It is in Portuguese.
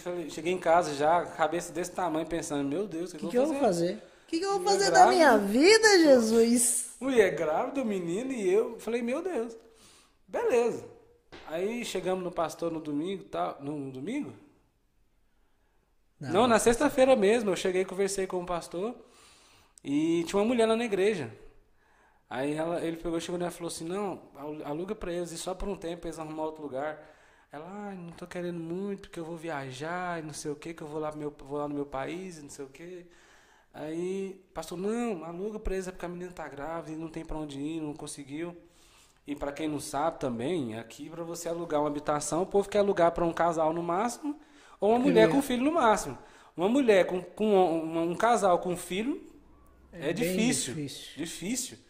falei, cheguei em casa já, cabeça desse tamanho, pensando, meu Deus, o que, que, que, eu vou fazer? O que, que, eu vou fazer é da minha vida, Jesus? Mulher grávida, o menino e eu. Falei, meu Deus. Beleza. Aí chegamos no pastor no domingo, Tá, no, domingo? Não, Não na sexta-feira mesmo. Eu cheguei, conversei com o pastor e tinha uma mulher lá na igreja. Aí ela, ele pegou, chegou nela e falou assim: Não, aluga pra eles e só por um tempo eles arrumam outro lugar. Ela, ah, não tô querendo muito, porque eu vou viajar e não sei o que, que eu vou lá, meu, vou lá no meu país e não sei o que. Aí, pastor, não, aluga presa é porque a menina tá grávida e não tem para onde ir, não conseguiu. E para quem não sabe também, aqui para você alugar uma habitação, o povo quer alugar para um casal no máximo, ou uma que mulher é. com filho no máximo. Uma mulher com, com um, um casal com filho é, é difícil, difícil. Difícil.